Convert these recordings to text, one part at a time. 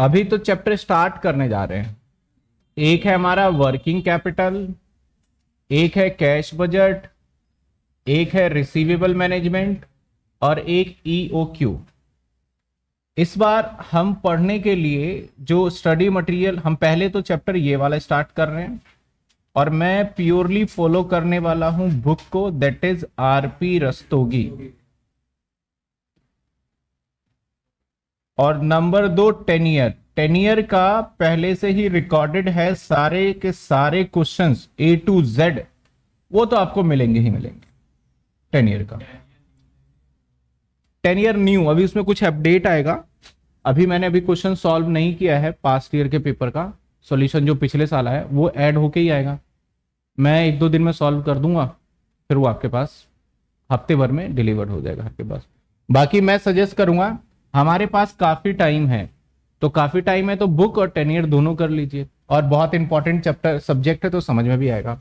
अभी तो chapter start करने जा रहे हैं एक है हमारा वर्किंग कैपिटल एक है कैश बजट एक है रिसीवेबल मैनेजमेंट और एक ईओक्यू e इस बार हम पढ़ने के लिए जो स्टडी मटेरियल हम पहले तो चैप्टर ये वाला स्टार्ट कर रहे हैं और मैं प्योरली फॉलो करने वाला हूं बुक को दैट इज आरपी रस्तोगी और नंबर दो टेनियर टेनियर का पहले से ही रिकॉर्डेड है सारे के सारे क्वेश्चंस ए टू जेड वो तो आपको मिलेंगे ही मिलेंगे टेनियर का टेनियर न्यू अभी उसमें कुछ अपडेट आएगा अभी मैंने अभी क्वेश्चन सॉल्व नहीं किया है पास्ट ईयर के पेपर का सॉल्यूशन जो पिछले साल आया वो ऐड होके ही आएगा मैं एक दो दिन में सॉल्व कर दूंगा फिर वो आपके पास हफ्ते भर में डिलीवर्ड हो जाएगा आपके पास बाकी मैं सजेस्ट करूंगा हमारे पास काफी टाइम है तो काफी टाइम है तो बुक और टेन ईयर दोनों कर लीजिए और बहुत इंपॉर्टेंट चैप्टर सब्जेक्ट है तो समझ में भी आएगा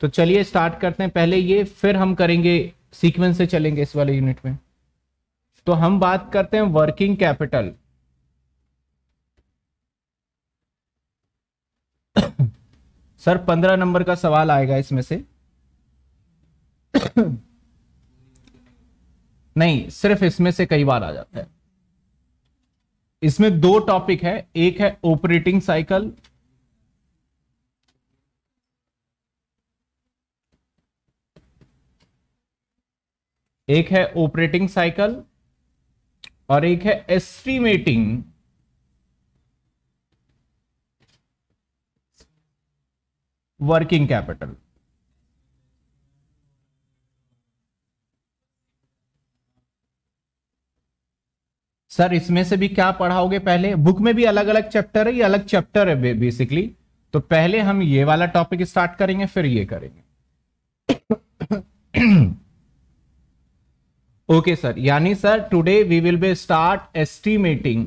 तो चलिए स्टार्ट करते हैं पहले ये फिर हम करेंगे सीक्वेंस से चलेंगे इस वाले यूनिट में तो हम बात करते हैं वर्किंग कैपिटल सर पंद्रह नंबर का सवाल आएगा इसमें से नहीं सिर्फ इसमें से कई बार आ जाता है इसमें दो टॉपिक है एक है ऑपरेटिंग साइकिल एक है ऑपरेटिंग साइकिल और एक है एस्टिमेटिंग वर्किंग कैपिटल सर इसमें से भी क्या पढ़ाओगे पहले बुक में भी अलग अलग चैप्टर है ये अलग चैप्टर है बेसिकली तो पहले हम ये वाला टॉपिक स्टार्ट करेंगे फिर ये करेंगे ओके सर यानी sir today we will be start estimating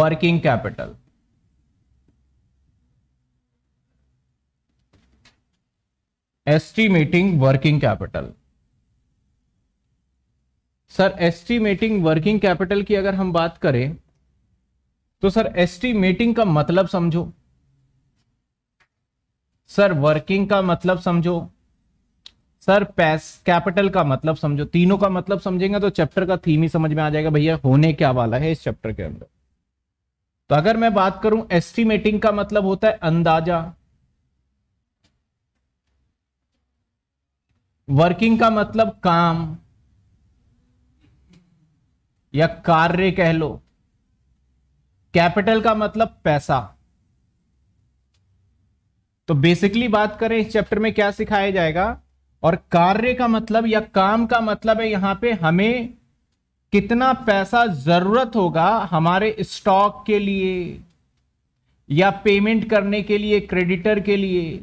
working capital estimating working capital sir estimating working capital की अगर हम बात करें तो सर एस्टीमेटिंग का मतलब समझो सर वर्किंग का मतलब समझो सर पैस कैपिटल का मतलब समझो तीनों का मतलब समझेंगे तो चैप्टर का थीम ही समझ में आ जाएगा भैया होने क्या वाला है इस चैप्टर के अंदर तो अगर मैं बात करूं एस्टीमेटिंग का मतलब होता है अंदाजा वर्किंग का मतलब काम या कार्य कह लो कैपिटल का मतलब पैसा तो बेसिकली बात करें इस चैप्टर में क्या सिखाया जाएगा और कार्य का मतलब या काम का मतलब है यहां पे हमें कितना पैसा जरूरत होगा हमारे स्टॉक के लिए या पेमेंट करने के लिए क्रेडिटर के लिए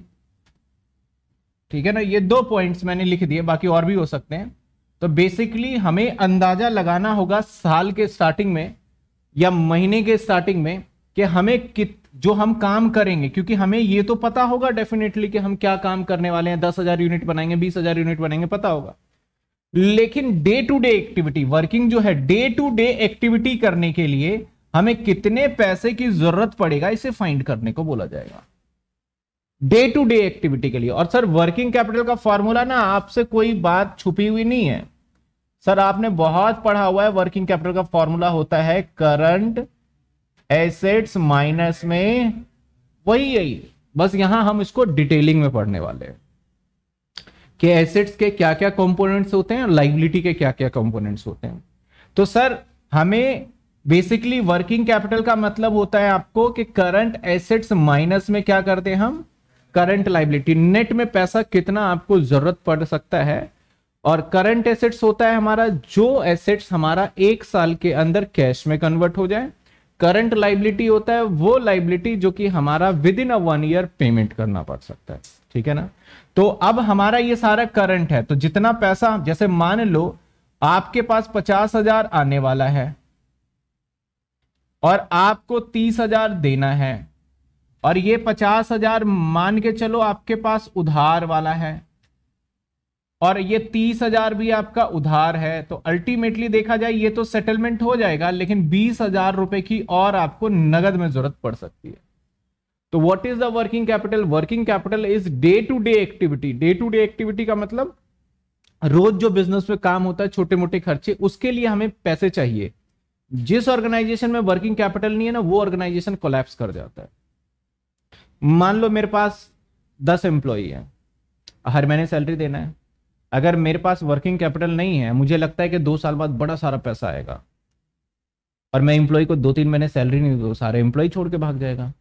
ठीक है ना ये दो पॉइंट्स मैंने लिख दिए बाकी और भी हो सकते हैं तो बेसिकली हमें अंदाजा लगाना होगा साल के स्टार्टिंग में या महीने के स्टार्टिंग में कि हमें कित जो हम काम करेंगे क्योंकि हमें ये तो पता होगा डेफिनेटली कि हम क्या काम करने वाले हैं दस हजार यूनिट बनाएंगे बीस हजार यूनिट बनाएंगे पता होगा लेकिन day to day activity working जो है डे टू डे एक्टिविटी करने के लिए हमें कितने पैसे की जरूरत पड़ेगा इसे फाइंड करने को बोला जाएगा डे टू डे एक्टिविटी के लिए और सर वर्किंग कैपिटल का फॉर्मूला ना आपसे कोई बात छुपी हुई नहीं है सर आपने बहुत पढ़ा हुआ है वर्किंग कैपिटल का फॉर्मूला होता है करंट एसेट्स माइनस में वही यही बस यहां हम इसको डिटेलिंग में पढ़ने वाले कि एसेट्स के क्या क्या कंपोनेंट्स होते हैं लाइबिलिटी के क्या क्या कंपोनेंट्स होते हैं तो सर हमें बेसिकली वर्किंग कैपिटल का मतलब होता है आपको कि करंट एसेट्स माइनस में क्या करते हैं हम करंट लाइबिलिटी नेट में पैसा कितना आपको जरूरत पड़ सकता है और करंट एसेट्स होता है हमारा जो एसेट्स हमारा एक साल के अंदर कैश में कन्वर्ट हो जाए करंट लाइबिलिटी होता है वो लाइबिलिटी जो कि हमारा within a one year payment करना पड़ सकता है ठीक है ना तो अब हमारा ये सारा करंट है तो जितना पैसा जैसे मान लो आपके पास पचास हजार आने वाला है और आपको तीस हजार देना है और ये पचास हजार मान के चलो आपके पास उधार वाला है और ये तीस हजार भी आपका उधार है तो अल्टीमेटली देखा जाए ये तो सेटलमेंट हो जाएगा लेकिन बीस हजार रुपए की और आपको नगद में जरूरत पड़ सकती है तो what is the working capital working capital is day to day activity day to day activity का मतलब रोज जो बिजनेस में काम होता है छोटे मोटे खर्चे उसके लिए हमें पैसे चाहिए जिस ऑर्गेनाइजेशन में वर्किंग कैपिटल नहीं है ना वो ऑर्गेनाइजेशन कोलैप्स कर जाता है मान लो मेरे पास दस एम्प्लॉई है हर महीने सैलरी देना है अगर मेरे पास वर्किंग कैपिटल नहीं है मुझे लगता है कि दो साल बाद बड़ा सारा पैसा आएगा और मैं इंप्लॉई को दो तीन महीने सैलरी नहीं दो सारे एम्प्लॉय छोड़ के भाग जाएगा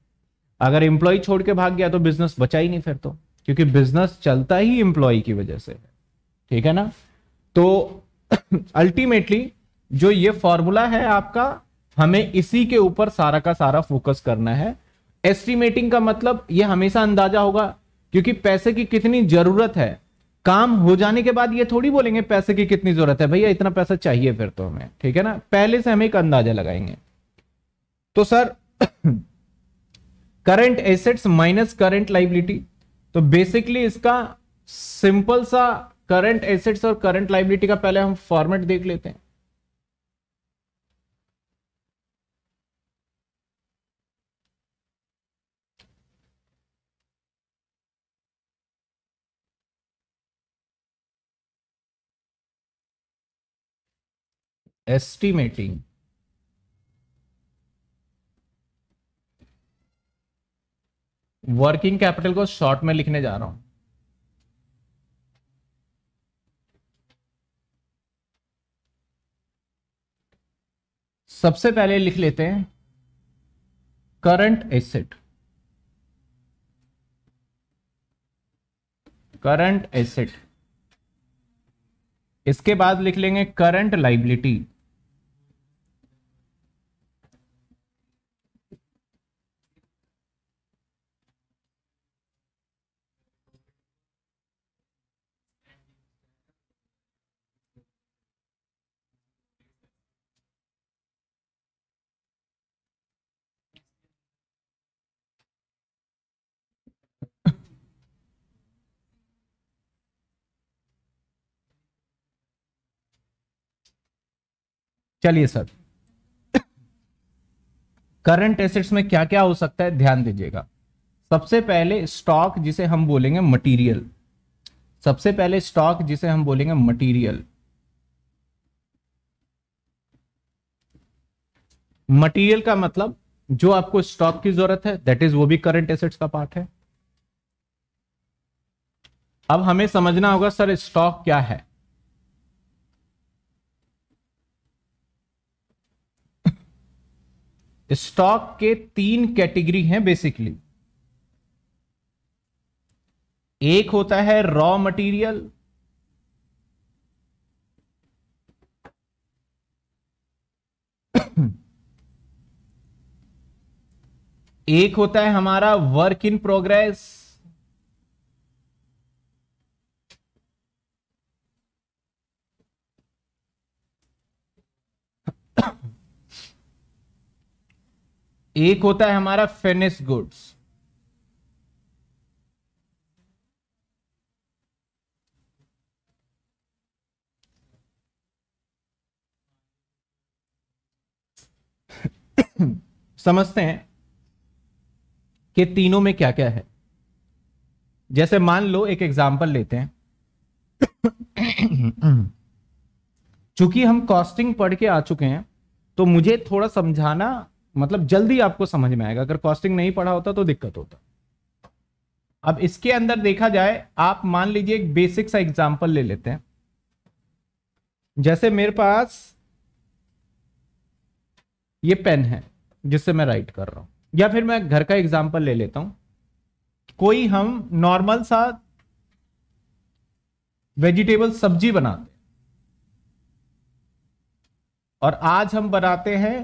अगर इंप्लॉई छोड़ के भाग गया तो बिजनेस बचा ही नहीं फिर तो क्योंकि बिजनेस चलता ही इंप्लॉई की वजह से ठीक है ना तो अल्टीमेटली जो ये फॉर्मूला है आपका हमें इसी के ऊपर सारा का सारा फोकस करना है एस्टिमेटिंग का मतलब ये हमेशा अंदाजा होगा क्योंकि पैसे की कितनी जरूरत है काम हो जाने के बाद ये थोड़ी बोलेंगे पैसे की कितनी जरूरत है भैया इतना पैसा चाहिए फिर तो हमें ठीक है ना पहले से हम एक अंदाजा लगाएंगे तो sir current assets minus current liability तो बेसिकली इसका सिंपल सा करंट एसेट्स और करंट लाइबिलिटी का पहले हम फॉर्मेट देख लेते हैं estimating वर्किंग कैपिटल को शॉर्ट में लिखने जा रहा हूं सबसे पहले लिख लेते हैं करंट एसेट करंट एसेट इसके बाद लिख लेंगे करंट लाइबिलिटी चलिए सर करंट एसेट्स में क्या क्या हो सकता है ध्यान दीजिएगा सबसे पहले स्टॉक जिसे हम बोलेंगे मटेरियल सबसे पहले स्टॉक जिसे हम बोलेंगे मटेरियल मटेरियल का मतलब जो आपको स्टॉक की जरूरत है दैट इज वो भी करंट एसेट्स का पार्ट है अब हमें समझना होगा सर स्टॉक क्या है स्टॉक के तीन कैटेगरी हैं बेसिकली एक होता है रॉ मटेरियल एक होता है हमारा वर्क इन प्रोग्रेस एक होता है हमारा फिनिश गुड्स समझते हैं कि तीनों में क्या क्या है जैसे मान लो एक एग्जाम्पल लेते हैं चूंकि हम कॉस्टिंग पढ़ के आ चुके हैं तो मुझे थोड़ा समझाना मतलब जल्दी आपको समझ में आएगा अगर कॉस्टिंग नहीं पढ़ा होता तो दिक्कत होता अब इसके अंदर देखा जाए आप मान लीजिए एक बेसिक सा एग्जाम्पल ले लेते हैं जैसे मेरे पास ये पेन है जिससे मैं राइट कर रहा हूं या फिर मैं घर का एग्जाम्पल ले लेता हूं कोई हम नॉर्मल सा वेजिटेबल सब्जी बनाते हैं और आज हम बनाते हैं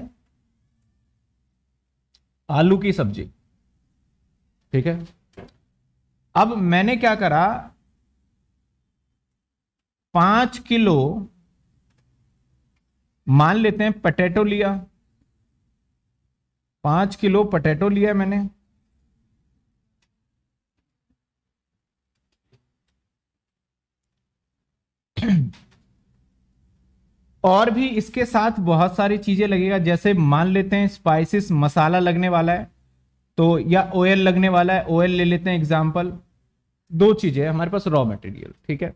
आलू की सब्जी ठीक है अब मैंने क्या करा पांच किलो मान लेते हैं पटेटो लिया पांच किलो पटेटो लिया मैंने और भी इसके साथ बहुत सारी चीज़ें लगेगा जैसे मान लेते हैं स्पाइसिस मसाला लगने वाला है तो या ऑयल लगने वाला है ऑयल ले लेते हैं एग्जाम्पल दो चीज़ें हमारे पास रॉ मटेरियल ठीक है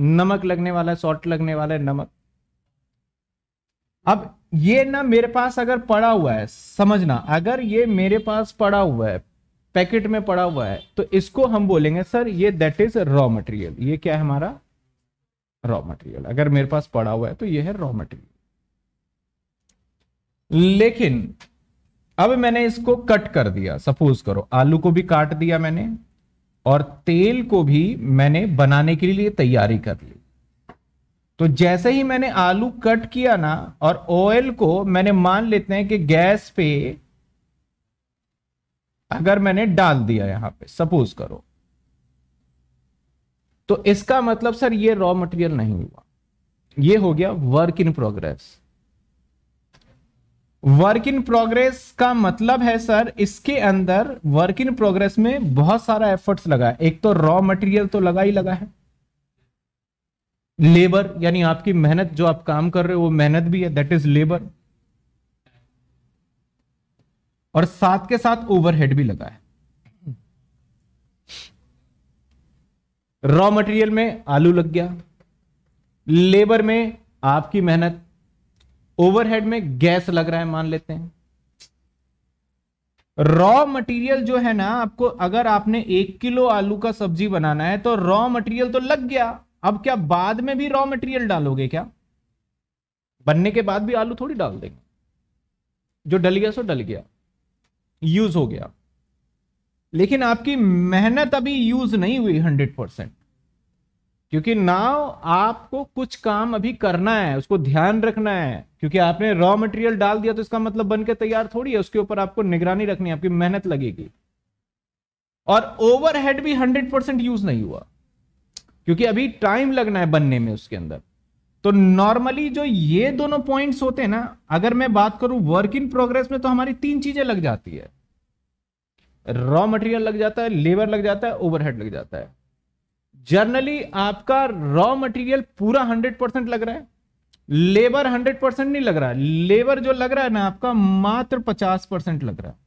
नमक लगने वाला है सॉल्ट लगने वाला है नमक अब ये ना मेरे पास अगर पड़ा हुआ है समझना अगर ये मेरे पास पड़ा हुआ है पैकेट में पड़ा हुआ है तो इसको हम बोलेंगे सर ये दैट इज रॉ मटेरियल ये क्या है हमारा रॉ मटेरियल अगर मेरे पास पड़ा हुआ है तो यह है रॉ मटेरियल लेकिन अब मैंने इसको कट कर दिया सपोज करो आलू को भी काट दिया मैंने और तेल को भी मैंने बनाने के लिए तैयारी कर ली तो जैसे ही मैंने आलू कट किया ना और ऑयल को मैंने मान लेते हैं कि गैस पे अगर मैंने डाल दिया यहां पे सपोज करो तो इसका मतलब सर ये रॉ मटेरियल नहीं हुआ ये हो गया work in progress work in progress का मतलब है सर इसके अंदर वर्क इन प्रोग्रेस में बहुत सारा एफर्ट्स लगा है एक तो रॉ मटेरियल तो लगा ही लगा है लेबर यानी आपकी मेहनत जो आप काम कर रहे हो वो मेहनत भी है दैट इज लेबर और साथ के साथ ओवरहेड भी लगा है रॉ मटेरियल में आलू लग गया लेबर में आपकी मेहनत ओवरहेड में गैस लग रहा है मान लेते हैं रॉ मटेरियल जो है ना आपको अगर आपने एक किलो आलू का सब्जी बनाना है तो रॉ मटेरियल तो लग गया अब क्या बाद में भी रॉ मटेरियल डालोगे क्या बनने के बाद भी आलू थोड़ी डाल देंगे जो डल गया सो डल गया यूज हो गया लेकिन आपकी मेहनत अभी यूज नहीं हुई हंड्रेड परसेंट क्योंकि नाव आपको कुछ काम अभी करना है उसको ध्यान रखना है क्योंकि आपने रॉ मटेरियल डाल दिया तो इसका मतलब बनकर तैयार थोड़ी है उसके ऊपर आपको निगरानी रखनी है आपकी मेहनत लगेगी और ओवरहेड भी हंड्रेड परसेंट यूज नहीं हुआ क्योंकि अभी टाइम लगना है बनने में उसके अंदर तो नॉर्मली जो ये दोनों पॉइंट्स होते हैं ना अगर मैं बात करूं वर्क इन प्रोग्रेस में तो हमारी तीन चीजें लग जाती है रॉ मटेरियल लग जाता है लेबर लग जाता है ओवरहेड लग जाता है जर्नली आपका रॉ मटेरियल पूरा हंड्रेड परसेंट लग रहा है लेबर हंड्रेड परसेंट नहीं लग रहा लेबर जो लग रहा है ना आपका मात्र पचास परसेंट लग रहा है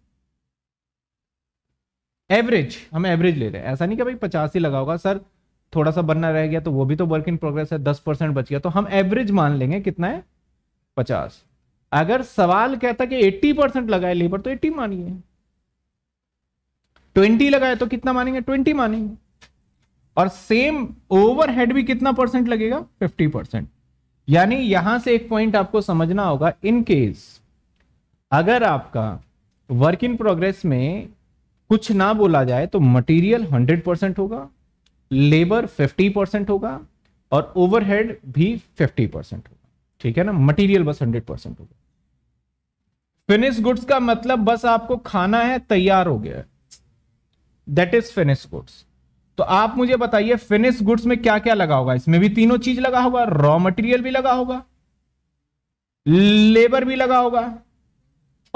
एवरेज हम एवरेज ले रहे हैं ऐसा नहीं कि भाई पचास ही लगा होगा सर थोड़ा सा बनना रह गया तो वो भी तो वर्क इन प्रोग्रेस है दस परसेंट बच गया तो हम एवरेज मान लेंगे कितना है पचास अगर सवाल कहता कि एट्टी परसेंट लगा है लेबर तो एट्टी मानिए ट्वेंटी लगाए तो कितना मानेंगे ट्वेंटी मानेंगे और सेम ओवरहेड भी कितना परसेंट लगेगा फिफ्टी परसेंट यानी यहां से एक पॉइंट आपको समझना होगा इन केस अगर आपका वर्क इन प्रोग्रेस में कुछ ना बोला जाए तो मटेरियल हंड्रेड परसेंट होगा लेबर फिफ्टी परसेंट होगा और ओवरहेड भी फिफ्टी परसेंट होगा ठीक है ना मटेरियल बस हंड्रेड परसेंट होगा फिनिश गुड्स का मतलब बस आपको खाना है तैयार हो गया है दैट इज फिनिश गुड्स तो आप मुझे बताइए फिनिश गुड्स में क्या क्या लगा होगा इसमें भी तीनों चीज लगा होगा रॉ मटेरियल भी लगा होगा लेबर भी लगा होगा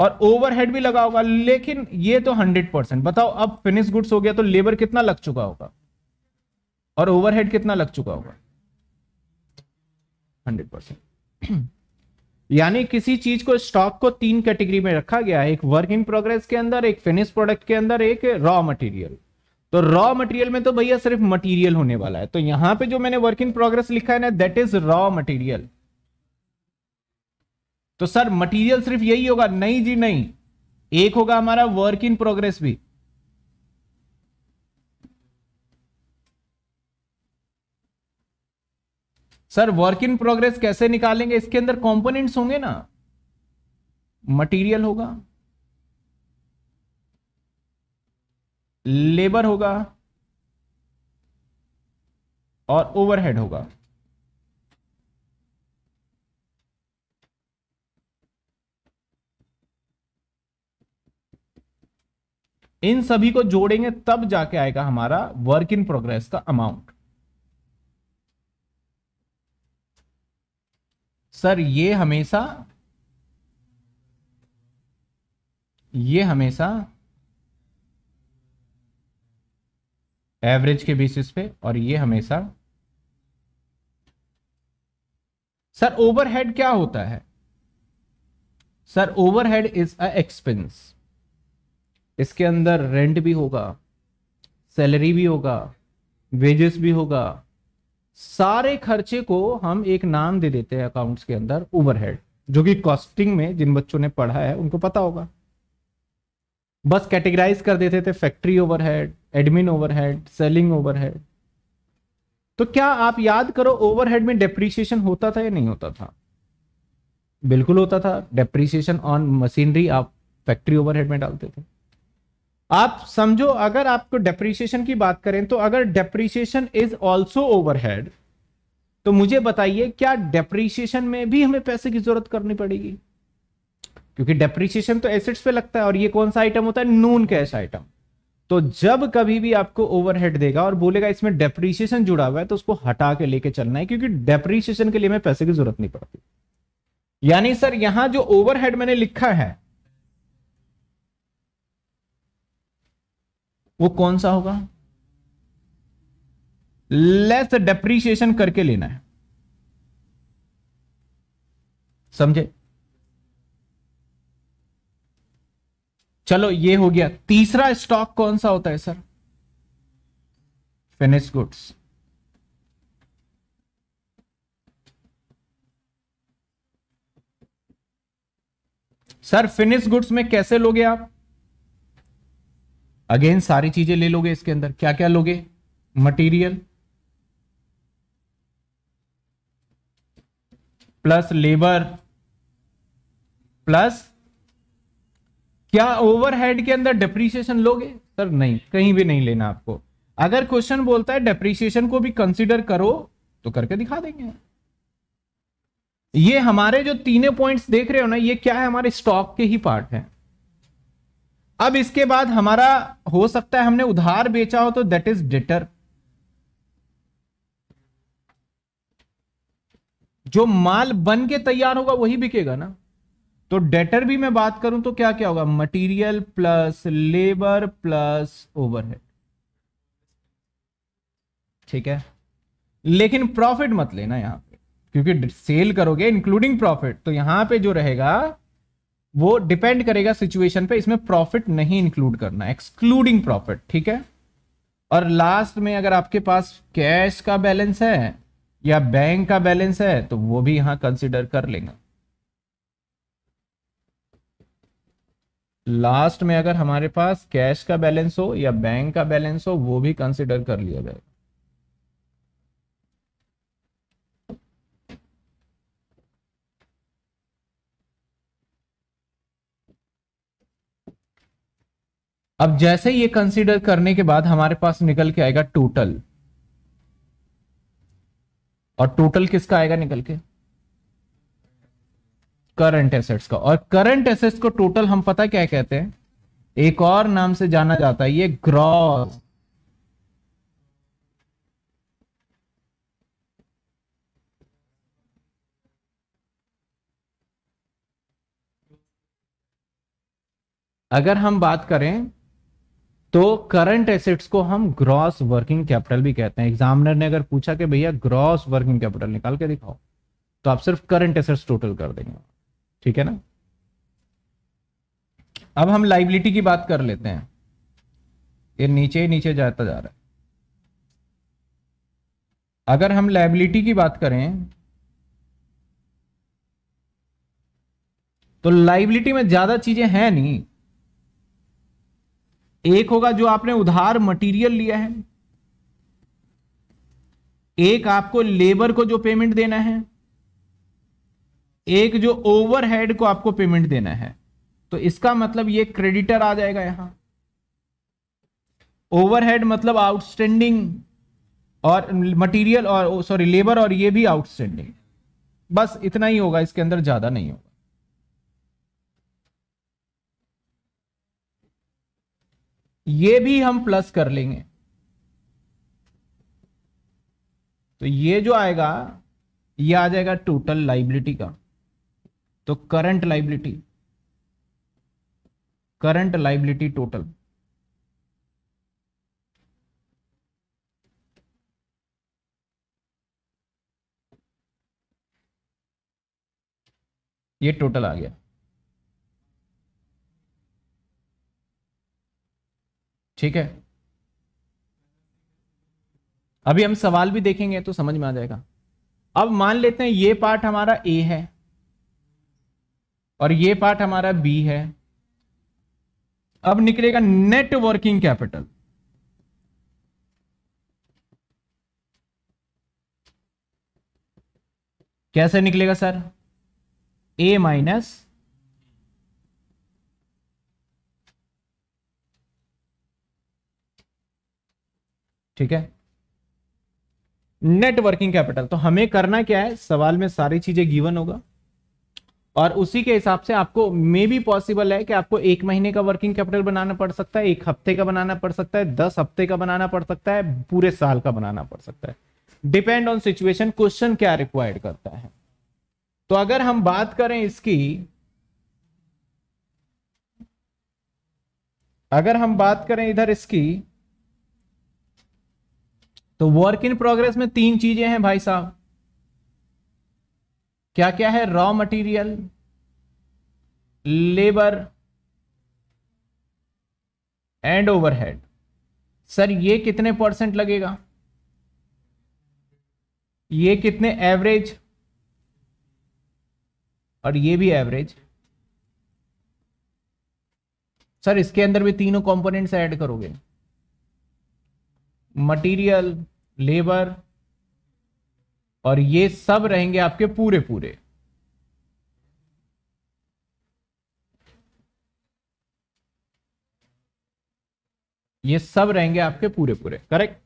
और ओवरहेड भी लगा होगा लेकिन ये तो हंड्रेड परसेंट बताओ अब फिनिश गुड्स हो गया तो लेबर कितना लग चुका होगा और ओवरहेड कितना लग चुका होगा हंड्रेड परसेंट यानी किसी चीज को स्टॉक को तीन कैटेगरी में रखा गया है एक वर्क इन प्रोग्रेस के अंदर एक फिनिश प्रोडक्ट के अंदर एक रॉ मटेरियल तो रॉ मटेरियल में तो भैया सिर्फ मटेरियल होने वाला है तो यहां पे जो मैंने वर्क इन प्रोग्रेस लिखा है ना दैट इज रॉ मटेरियल तो सर मटेरियल सिर्फ यही होगा नहीं जी नहीं एक होगा हमारा वर्क इन प्रोग्रेस भी सर वर्क इन प्रोग्रेस कैसे निकालेंगे इसके अंदर कंपोनेंट्स होंगे ना मटेरियल होगा लेबर होगा और ओवरहेड होगा इन सभी को जोड़ेंगे तब जाके आएगा हमारा वर्क इन प्रोग्रेस का अमाउंट सर ये हमेशा ये हमेशा एवरेज के बेसिस पे और ये हमेशा सर ओवरहेड क्या होता है sir overhead is a expense इसके अंदर रेंट भी होगा सैलरी भी होगा वेजेस भी होगा सारे खर्चे को हम एक नाम दे देते हैं अकाउंट्स के अंदर ओवरहेड जो कि कॉस्टिंग में जिन बच्चों ने पढ़ा है उनको पता होगा बस कैटेगराइज कर देते थे factory overhead admin overhead selling overhead तो क्या आप याद करो ओवरहेड में डेप्रीशिएशन होता था या नहीं होता था बिल्कुल होता था डेप्रीशिएशन ऑन मशीनरी आप फैक्ट्री ओवरहेड में डालते थे आप समझो अगर आपको डेप्रीशिएशन की बात करें तो अगर डेप्रीशिएशन इज ऑल्सो ओवरहेड तो मुझे बताइए क्या डेप्रीशिएशन में भी हमें पैसे की जरूरत करनी पड़ेगी क्योंकि डेप्रीशिएशन तो एसेट्स पे लगता है और ये कौन सा आइटम होता है नून कैश आइटम तो जब कभी भी आपको ओवरहेड देगा और बोलेगा इसमें डेप्रीशिएशन जुड़ा हुआ है तो उसको हटा के लेके चलना है क्योंकि डेप्रीशिएशन के लिए हमें पैसे की जरूरत नहीं पड़ती यानी सर यहां जो ओवरहेड मैंने लिखा है वो कौन सा होगा लेस डेप्रीशिएशन करके लेना है समझे चलो ये हो गया तीसरा स्टॉक कौन सा होता है sir finish goods sir finish goods में कैसे लोगे आप अगेन सारी चीजें ले लोगे इसके अंदर क्या क्या लोगे मटेरियल प्लस लेबर प्लस क्या ओवरहेड के अंदर डेप्रीसिएशन लोगे सर नहीं कहीं भी नहीं लेना आपको अगर क्वेश्चन बोलता है डेप्रीसिएशन को भी कंसिडर करो तो करके दिखा देंगे ये हमारे जो तीनों पॉइंट्स देख रहे हो ना ये क्या है हमारे स्टॉक के ही पार्ट है अब इसके बाद हमारा हो सकता है हमने उधार बेचा हो तो दैट इज डेटर जो माल बन के तैयार होगा वही बिकेगा ना तो डेटर भी मैं बात करूं तो क्या क्या होगा material plus labour plus overhead ठीक है लेकिन प्रॉफिट मत लेना यहां पे क्योंकि सेल करोगे इंक्लूडिंग प्रॉफिट तो यहां पे जो रहेगा वो डिपेंड करेगा सिचुएशन पे इसमें प्रॉफिट नहीं इंक्लूड करना एक्सक्लूडिंग प्रॉफिट ठीक है और लास्ट में अगर आपके पास कैश का बैलेंस है या बैंक का बैलेंस है तो वो भी यहां कंसिडर कर लेंगे लास्ट में अगर हमारे पास कैश का बैलेंस हो या बैंक का बैलेंस हो वो भी कंसिडर कर लिया जाएगा अब जैसे ये कंसीडर करने के बाद हमारे पास निकल के आएगा टोटल और टोटल किसका आएगा निकल के करंट एसेट्स का और करंट एसेट्स को टोटल हम पता क्या कहते हैं एक और नाम से जाना जाता है ये ग्रॉस अगर हम बात करें तो करंट एसेट्स को हम ग्रॉस वर्किंग कैपिटल भी कहते हैं एग्जामिनर ने अगर पूछा कि भैया ग्रॉस वर्किंग कैपिटल निकाल के दिखाओ तो आप सिर्फ करंट एसेट्स टोटल कर देंगे ठीक है ना अब हम लाइबिलिटी की बात कर लेते हैं ये नीचे ही नीचे जाता जा रहा है अगर हम लाइबिलिटी की बात करें तो लाइबिलिटी में ज्यादा चीजें हैं नहीं एक होगा जो आपने उधार मटेरियल लिया है एक आपको लेबर को जो पेमेंट देना है एक जो ओवरहेड को आपको पेमेंट देना है तो इसका मतलब ये क्रेडिटर आ जाएगा यहां ओवरहेड मतलब आउटस्टैंडिंग और मटेरियल और सॉरी लेबर और ये भी आउटस्टैंडिंग बस इतना ही होगा इसके अंदर ज्यादा नहीं होगा ये भी हम प्लस कर लेंगे तो ये जो आएगा ये आ जाएगा टोटल लाइबिलिटी का तो current liability current liability total ये टोटल आ गया ठीक है अभी हम सवाल भी देखेंगे तो समझ में आ जाएगा अब मान लेते हैं ये पार्ट हमारा ए है और ये पार्ट हमारा बी है अब निकलेगा नेट वर्किंग कैपिटल कैसे निकलेगा सर ए माइनस ठीक है नेट वर्किंग कैपिटल तो हमें करना क्या है सवाल में सारी चीजें गिवन होगा और उसी के हिसाब से आपको मे बी पॉसिबल है कि आपको एक महीने का वर्किंग कैपिटल बनाना पड़ सकता है एक हफ्ते का बनाना पड़ सकता है दस हफ्ते का बनाना पड़ सकता है पूरे साल का बनाना पड़ सकता है डिपेंड ऑन सिचुएशन क्वेश्चन क्या रिक्वायर्ड करता है तो अगर हम बात करें इसकी अगर हम बात करें इधर इसकी तो वर्क इन प्रोग्रेस में तीन चीजें हैं भाई साहब क्या क्या है raw material labour and overhead sir ये कितने परसेंट लगेगा ये कितने एवरेज और ये भी एवरेज सर इसके अंदर भी तीनों कंपोनेंट्स ऐड करोगे मटेरियल लेबर और ये सब रहेंगे आपके पूरे पूरे ये सब रहेंगे आपके पूरे पूरे करेक्ट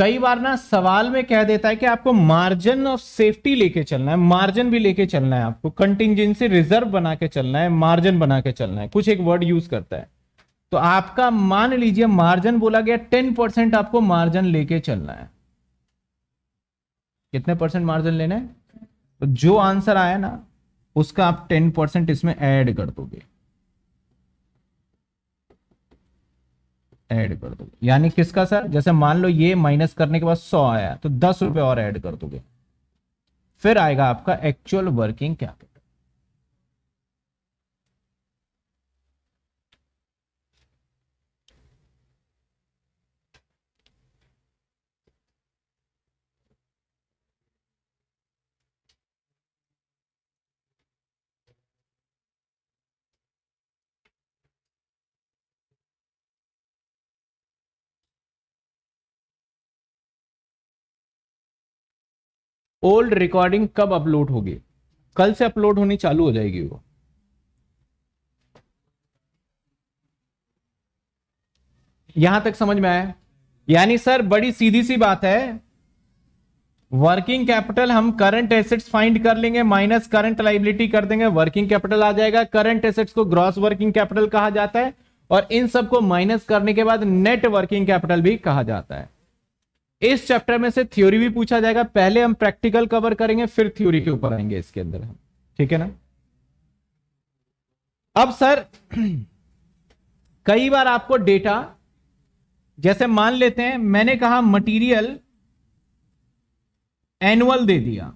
कई बार ना सवाल में कह देता है कि आपको मार्जिन ऑफ सेफ्टी लेके चलना है मार्जिन भी लेके चलना है आपको कंटिजेंसी रिजर्व बना के चलना है मार्जिन बना के चलना है कुछ एक वर्ड यूज करता है तो आपका मान लीजिए मार्जिन बोला गया टेन परसेंट आपको मार्जिन लेके चलना है कितने परसेंट मार्जिन लेना है तो जो आंसर आया ना उसका आप टेन परसेंट इसमें एड कर दोगे ऐड कर दोगे यानी किसका सर जैसे मान लो ये माइनस करने के बाद सौ आया तो दस रुपए और ऐड कर दोगे फिर आएगा आपका actual working capital old recording कब अपलोड होगी कल से अपलोड होनी चालू हो जाएगी वो यहां तक समझ में आया यानी सर बड़ी सीधी सी बात है वर्किंग कैपिटल हम करंट एसेट्स फाइंड कर लेंगे माइनस करंट लाइबिलिटी कर देंगे वर्किंग कैपिटल आ जाएगा करंट एसेट्स को ग्रॉस वर्किंग कैपिटल कहा जाता है और इन सबको माइनस करने के बाद नेट वर्किंग कैपिटल भी कहा जाता है इस चैप्टर में से थ्योरी भी पूछा जाएगा पहले हम प्रैक्टिकल कवर करेंगे फिर थ्योरी के ऊपर आएंगे इसके अंदर हम ठीक है ना अब सर कई बार आपको डेटा जैसे मान लेते हैं मैंने कहा मटेरियल एनुअल दे दिया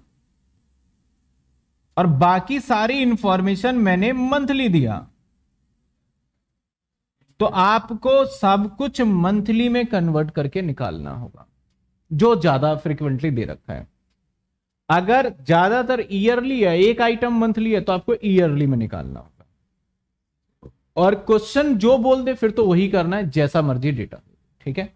और बाकी सारी इंफॉर्मेशन मैंने मंथली दिया तो आपको सब कुछ मंथली में कन्वर्ट करके निकालना होगा जो ज्यादा फ्रिक्वेंटली दे रखा है अगर ज्यादातर ईयरली है एक आइटम मंथली है तो आपको ईयरली में निकालना होगा और क्वेश्चन जो बोल दे फिर तो वही करना है जैसा मर्जी डेटा ठीक है